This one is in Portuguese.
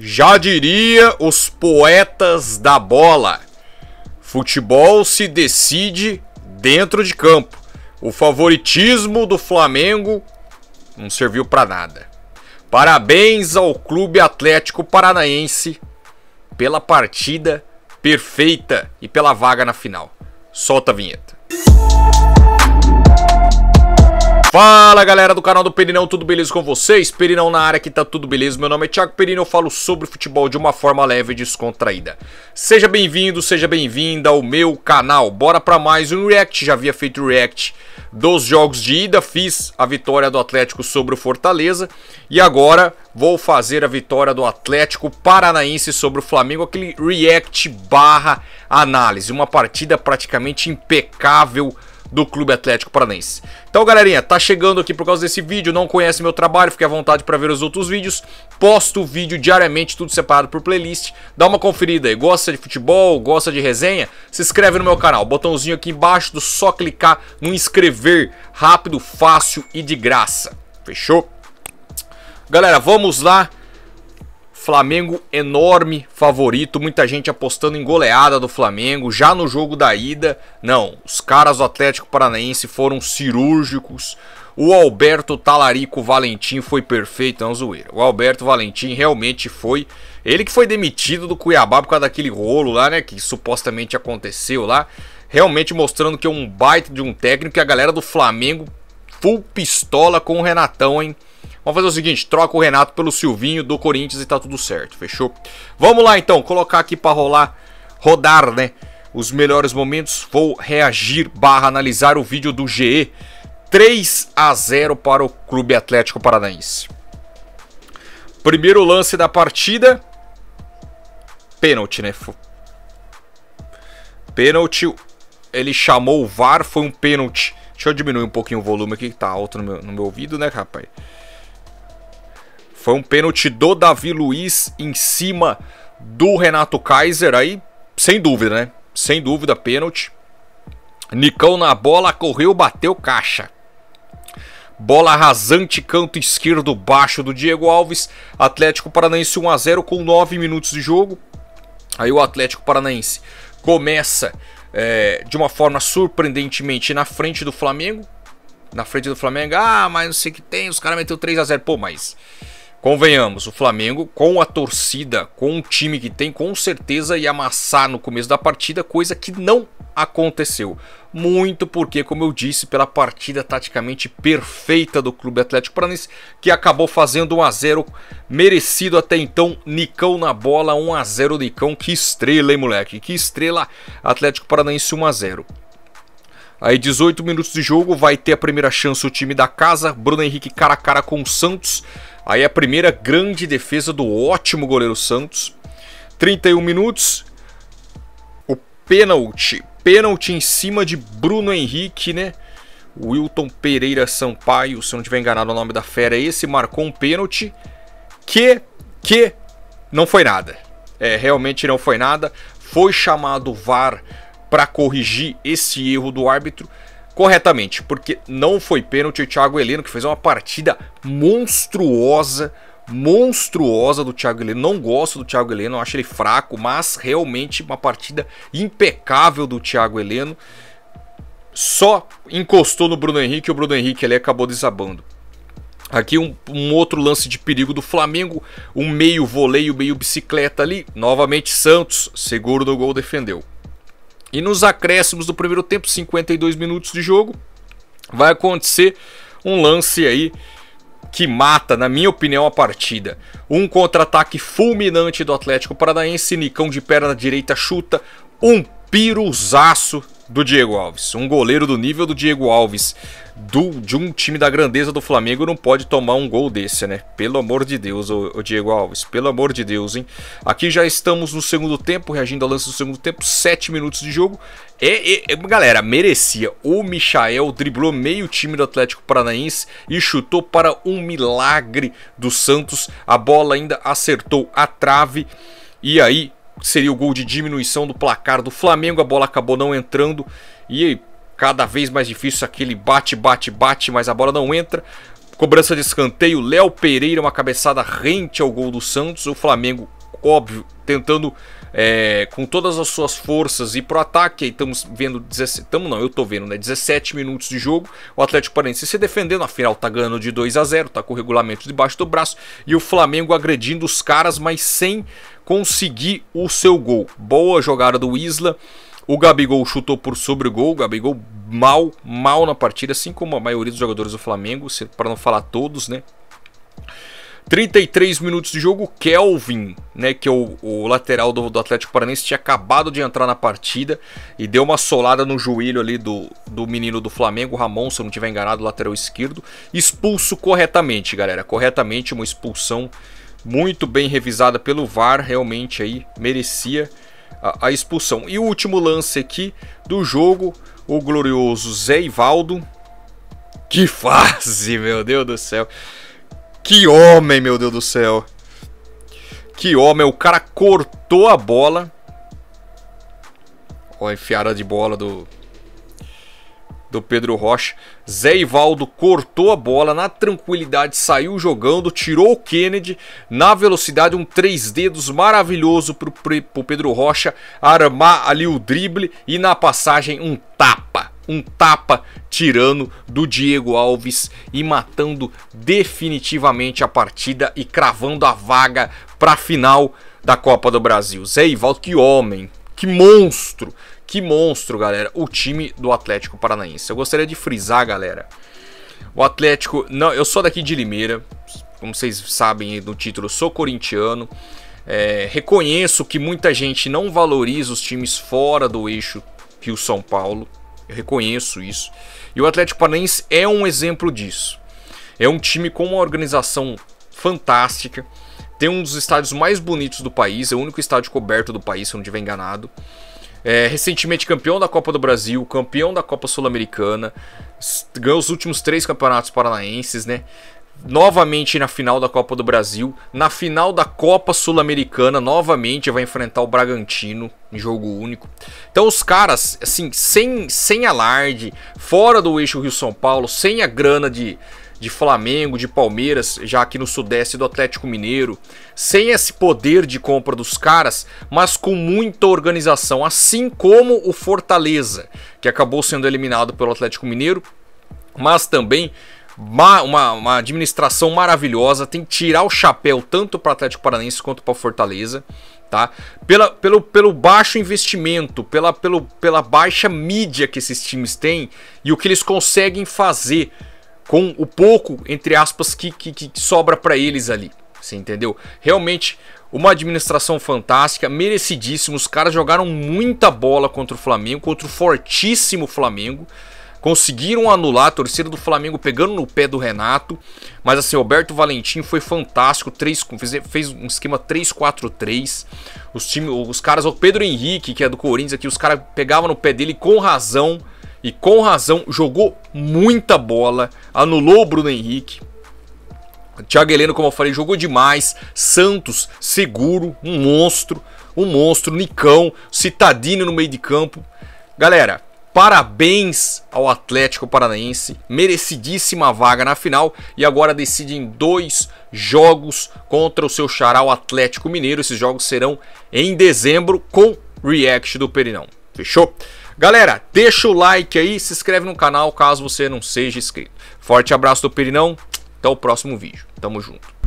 Já diria os poetas da bola. Futebol se decide dentro de campo. O favoritismo do Flamengo não serviu para nada. Parabéns ao Clube Atlético Paranaense pela partida perfeita e pela vaga na final. Solta a vinheta. Fala galera do canal do Perinão, tudo beleza com vocês? Perinão na área que tá tudo beleza, meu nome é Thiago Perinão, eu falo sobre futebol de uma forma leve e descontraída. Seja bem-vindo, seja bem-vinda ao meu canal, bora pra mais um react, já havia feito react dos jogos de ida, fiz a vitória do Atlético sobre o Fortaleza e agora vou fazer a vitória do Atlético Paranaense sobre o Flamengo, aquele react barra análise, uma partida praticamente impecável, do Clube Atlético Paranense. Então, galerinha, tá chegando aqui por causa desse vídeo, não conhece meu trabalho, fique à vontade para ver os outros vídeos. Posto vídeo diariamente, tudo separado por playlist. Dá uma conferida aí. Gosta de futebol, gosta de resenha? Se inscreve no meu canal. Botãozinho aqui embaixo do só clicar no inscrever. Rápido, fácil e de graça. Fechou? Galera, vamos lá Flamengo enorme favorito, muita gente apostando em goleada do Flamengo já no jogo da ida. Não, os caras do Atlético Paranaense foram cirúrgicos. O Alberto Talarico Valentim foi perfeito, não é zoeira. O Alberto Valentim realmente foi. Ele que foi demitido do Cuiabá por causa daquele rolo lá, né? Que supostamente aconteceu lá. Realmente mostrando que é um baita de um técnico e a galera do Flamengo full pistola com o Renatão, hein? Vamos fazer o seguinte, troca o Renato pelo Silvinho do Corinthians e tá tudo certo, fechou? Vamos lá então, colocar aqui para rolar, rodar, né? Os melhores momentos, vou reagir barra analisar o vídeo do GE 3 a 0 para o Clube Atlético Paranaense. Primeiro lance da partida. Pênalti, né? Pênalti. Ele chamou o VAR, foi um pênalti. Deixa eu diminuir um pouquinho o volume aqui, que tá alto no meu, no meu ouvido, né, rapaz? Foi um pênalti do Davi Luiz em cima do Renato Kaiser aí, sem dúvida, né? Sem dúvida, pênalti. Nicão na bola, correu, bateu caixa. Bola rasante, canto esquerdo baixo do Diego Alves. Atlético Paranaense 1 a 0 com 9 minutos de jogo. Aí o Atlético Paranaense começa é, de uma forma surpreendentemente na frente do Flamengo. Na frente do Flamengo, ah, mas não sei o que tem, os caras meteu 3 a 0 Pô, mas Convenhamos, o Flamengo, com a torcida, com o time que tem, com certeza ia amassar no começo da partida, coisa que não aconteceu. Muito porque, como eu disse, pela partida taticamente perfeita do Clube Atlético Paranaense, que acabou fazendo 1 a 0 merecido até então, Nicão na bola, 1 a 0 Nicão, que estrela, hein, moleque? Que estrela, Atlético Paranaense 1 a 0. Aí 18 minutos de jogo, vai ter a primeira chance o time da casa, Bruno Henrique cara a cara com o Santos. Aí a primeira grande defesa do ótimo goleiro Santos. 31 minutos. O pênalti. Pênalti em cima de Bruno Henrique, né? Wilton Pereira Sampaio, se não tiver enganado o nome da fera, esse marcou um pênalti que que não foi nada. É, realmente não foi nada. Foi chamado o VAR para corrigir esse erro do árbitro, corretamente, porque não foi pênalti. O Thiago Heleno, que fez uma partida monstruosa, monstruosa do Thiago Heleno. Não gosto do Thiago Heleno, acho ele fraco, mas realmente uma partida impecável do Thiago Heleno. Só encostou no Bruno Henrique e o Bruno Henrique ali acabou desabando. Aqui um, um, outro lance de perigo do Flamengo, um meio voleio, meio bicicleta ali. Novamente Santos, seguro no gol, defendeu. E nos acréscimos do primeiro tempo, 52 minutos de jogo, vai acontecer um lance aí que mata, na minha opinião, a partida. Um contra-ataque fulminante do Atlético Paranaense, Nicão de perna direita chuta, um piruzaço do Diego Alves. Um goleiro do nível do Diego Alves, do, de um time da grandeza do Flamengo, não pode tomar um gol desse, né? Pelo amor de Deus, o, Diego Alves. Pelo amor de Deus, hein? Aqui já estamos no segundo tempo, reagindo ao lance do segundo tempo, 7 minutos de jogo. E, é, e, é, é, galera, merecia. O Michael driblou meio time do Atlético Paranaense e chutou para um milagre do Santos. A bola ainda acertou a trave. E aí, seria o gol de diminuição do placar do Flamengo. A bola acabou não entrando e cada vez mais difícil aquele bate, bate, bate, mas a bola não entra. Cobrança de escanteio, Léo Pereira, uma cabeçada rente ao gol do Santos. O Flamengo óbvio, tentando é, com todas as suas forças ir pro ataque. Aí estamos vendo 17. não, eu tô vendo, né? 17 minutos de jogo. O Atlético Paranaense se defendendo, afinal tá ganhando de 2 a 0 tá com o regulamento debaixo do braço. E o Flamengo agredindo os caras, mas sem conseguir o seu gol. Boa jogada do Isla. O Gabigol chutou por sobre o gol. O Gabigol mal, mal na partida, assim como a maioria dos jogadores do Flamengo, para não falar todos, né? 33 minutos de jogo, Kelvin, né, que é o, o lateral do, do, Atlético Paranense, tinha acabado de entrar na partida e deu uma solada no joelho ali do, do menino do Flamengo, Ramon, se eu não tiver enganado, lateral esquerdo. Expulso corretamente, galera, corretamente, uma expulsão muito bem revisada pelo VAR, realmente aí merecia a, a expulsão. E o último lance aqui do jogo, o glorioso Zé Ivaldo. Que fase, meu Deus do céu! Que homem, meu Deus do céu. Que homem, o cara cortou a bola. Ó, enfiada de bola do do Pedro Rocha. Zé Ivaldo cortou a bola na tranquilidade, saiu jogando, tirou o Kennedy na velocidade, um três dedos maravilhoso para o Pedro Rocha armar ali o drible e na passagem um tapa um tapa tirano do Diego Alves e matando definitivamente a partida e cravando a vaga para a final da Copa do Brasil. Zé Ivaldo, que homem, que monstro, que monstro, galera, o time do Atlético Paranaense. Eu gostaria de frisar, galera, o Atlético, não, eu sou daqui de Limeira, como vocês sabem do título, eu sou corintiano. É, reconheço que muita gente não valoriza os times fora do eixo Rio-São Paulo, eu reconheço isso. E o Atlético Paranaense é um exemplo disso. É um time com uma organização fantástica. Tem um dos estádios mais bonitos do país, é o único estádio coberto do país, se eu não estiver enganado. É, recentemente campeão da Copa do Brasil, campeão da Copa Sul-Americana, ganhou os últimos três campeonatos paranaenses, né? novamente na final da Copa do Brasil, na final da Copa Sul-Americana, novamente vai enfrentar o Bragantino em jogo único. Então os caras, assim, sem, sem alarde, fora do eixo Rio-São Paulo, sem a grana de, de Flamengo, de Palmeiras, já aqui no Sudeste do Atlético Mineiro, sem esse poder de compra dos caras, mas com muita organização, assim como o Fortaleza, que acabou sendo eliminado pelo Atlético Mineiro, mas também uma, uma administração maravilhosa, tem que tirar o chapéu tanto para Atlético Paranaense quanto para Fortaleza, tá? Pela, pelo, pelo baixo investimento, pela, pelo, pela baixa mídia que esses times têm e o que eles conseguem fazer com o pouco, entre aspas, que, que, que sobra para eles ali. Você entendeu? Realmente, uma administração fantástica, merecidíssimo. Os caras jogaram muita bola contra o Flamengo, contra o fortíssimo Flamengo conseguiram anular a torcida do Flamengo pegando no pé do Renato. Mas assim, Roberto Valentim foi fantástico, três, fez, fez um esquema 3-4-3. Os, os caras, o Pedro Henrique, que é do Corinthians aqui, os caras pegavam no pé dele com razão. E com razão, jogou muita bola, anulou o Bruno Henrique. Thiago Heleno, como eu falei, jogou demais. Santos, seguro, um monstro, um monstro. Nicão, Citadino no meio de campo. Galera, Parabéns ao Atlético Paranaense, merecidíssima vaga na final e agora decide em dois jogos contra o seu xará o Atlético Mineiro. Esses jogos serão em dezembro com react do Perinão. Fechou? Galera, deixa o like aí, se inscreve no canal caso você não seja inscrito. Forte abraço do Perinão, até o próximo vídeo. Tamo junto.